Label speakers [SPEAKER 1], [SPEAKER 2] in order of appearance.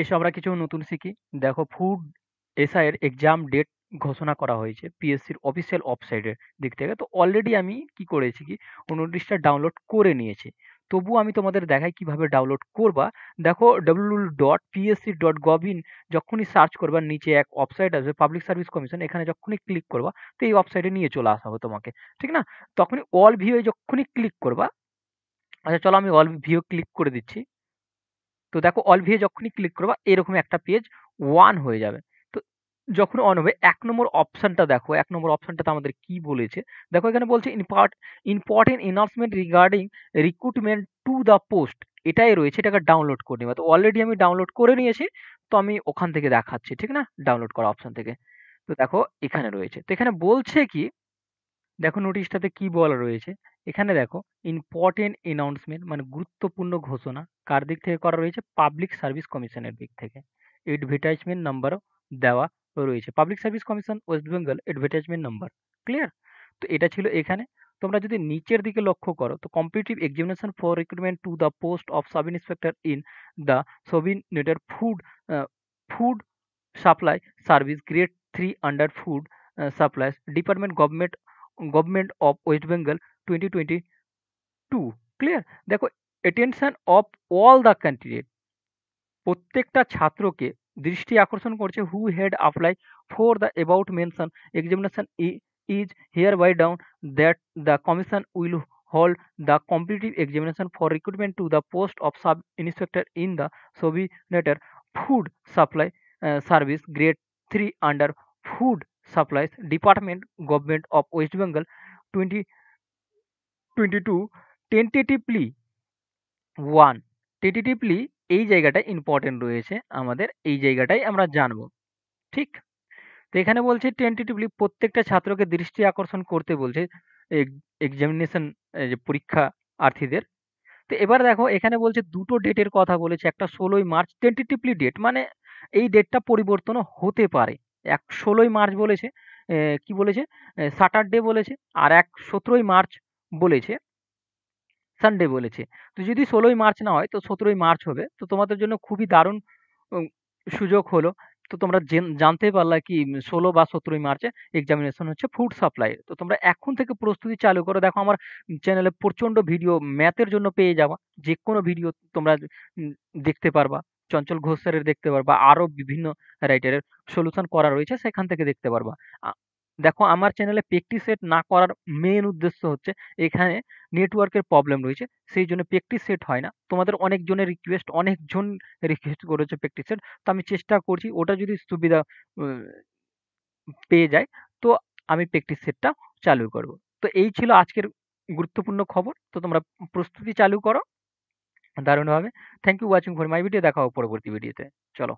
[SPEAKER 1] এসে আমরা কিছু নতুন শিখি দেখো ফুড এসআইয়ের এক্সাম ডেট ঘোষণা করা হয়েছে পিএসসির অফিসিয়াল ওয়েবসাইটের দিক থেকে তো অলরেডি আমি কি করেছি কি নোটিশটা ডাউনলোড করে নিয়েছি তবু আমি তোমাদের দেখাই কিভাবে ডাউনলোড করবা দেখো W dot PSC dot gov in যখনই সার্চ করবা নিচে এক ওয়েবসাইট আসবে পাবলিক সার্ভিস কমিশন এখানে যখনই ক্লিক করবা তো এই ওয়েবসাইটে নিয়ে চলে আসা হবে তোমাকে ঠিক না তখনই অল ভিউ যখনই ক্লিক করবা আচ্ছা চলো আমি অল ভিউ ক্লিক করে দিচ্ছি তো দেখো অল ভিউ যখনই ক্লিক করবো এরকম একটা পেজ ওয়ান হয়ে যাবে তো যখন অন হবে এক নম্বর অপশানটা দেখো এক নম্বর অপশানটা তো আমাদের কি বলেছে দেখো এখানে বলছে import important announcement regarding recruitment to the post এটাই রয়েছে এটাকে ডাউনলোড করে নেবে তো অলরেডি আমি ডাউনলোড করে নিয়েছি তো আমি ওখান থেকে দেখাচ্ছি ঠিক না ডাউনলোড করা অপশান থেকে তো দেখো এখানে রয়েছে তো এখানে বলছে কি দেখো নোটিশটাতে কি বলা রয়েছে এখানে দেখো ইম্পর্টেন্ট অ্যানাউন্সমেন্ট মানে গুরুত্বপূর্ণ ঘোষণা কার দিক থেকে করা রয়েছে পাবলিক সার্ভিস কমিশনের দিক থেকে অ্যাডভার্টাইজমেন্ট নাম্বারও দেওয়া রয়েছে Public Service Commission West Bengal advertisement number clear তো এটা ছিল এখানে তোমরা যদি নিচের দিকে লক্ষ্য করো তো competitive examination for recruitment to the post of sub inspector in the subordinate food food supply service grade three under food supply department government government of West Bengal twenty twenty two clear দেখো attention of all the candidate প্রত্যেকটা ছাত্রকে দৃষ্টি আকর্ষণ করছে who had apply for the above mentioned examination is hereby down that the commission will hold the competitive examination for recruitment to the post of sub inspector in the soviet food supply service service three under food supplies department government of west bengal 2022 tentatively one tentatively এই জায়গাটা important রয়েছে আমাদের এই জায়গাটাই আমরা জানব ঠিক তো এখানে বলছে টেন্টেটিভলি প্রত্যেকটা ছাত্রকে দৃষ্টি আকর্ষণ করতে বলছে এক্সামিনেশন যে পরীক্ষা আর্থীদের তো এবার দেখো এখানে বলছে দুটো ডেটের কথা বলেছে একটা ষোলোই মার্চ টেন্টেটিভলি ডেট মানে এই ডেটটা পরিবর্তন হতে পারে এক ষোলোই মার্চ বলেছে কি বলেছে স্যাটারডে বলেছে আর এক সতেরোই মার্চ বলেছে সানডে বলেছে তো যদি ষোলোই মার্চ না হয় তো সতেরোই মার্চ হবে তো তোমাদের জন্য খুবই দারুণ সুযোগ হলো তো তোমরা জানতে পারলে কি ষোলো বা সতেরোই মার্চে এক্সামিনেশন হচ্ছে ফুড সাপ্লাই তো তোমরা এখন থেকে প্রস্তুতি চালু করো দেখো আমার চ্যানেলে প্রচণ্ড ভিডিও ম্যাথের জন্য পেয়ে যাবা যে কোনো ভিডিও তোমরা দেখতে পারবা চঞ্চল ঘোষ স্যারের দেখতে পারবা আরও বিভিন্ন রাইটারের সলিউশন করা রয়েছে সেখান থেকে দেখতে পারবা দেখো আমার চ্যানেলে প্র্যাকটিস সেট না করার মেন উদ্দেশ্য হচ্ছে এখানে নেটওয়ার্কের প্রবলেম রয়েছে সেই জন্য প্র্যাকটিস সেট হয় না তোমাদের অনেকজনের রিকোয়েস্ট অনেকজন রিকোয়েস্ট করেছে প্র্যাকটিস সেট তো আমি চেষ্টা করছি ওটা যদি সুবিধা পেয়ে যায় তো আমি প্র্যাকটিস সেটটা চালু করব তো এই ছিল আজকের গুরুত্বপূর্ণ খবর তো তোমরা প্রস্তুতি চালু করো দারুণ হবে thank you watching for my video দেখা হবে পরবর্তী ভিডিওতে চলো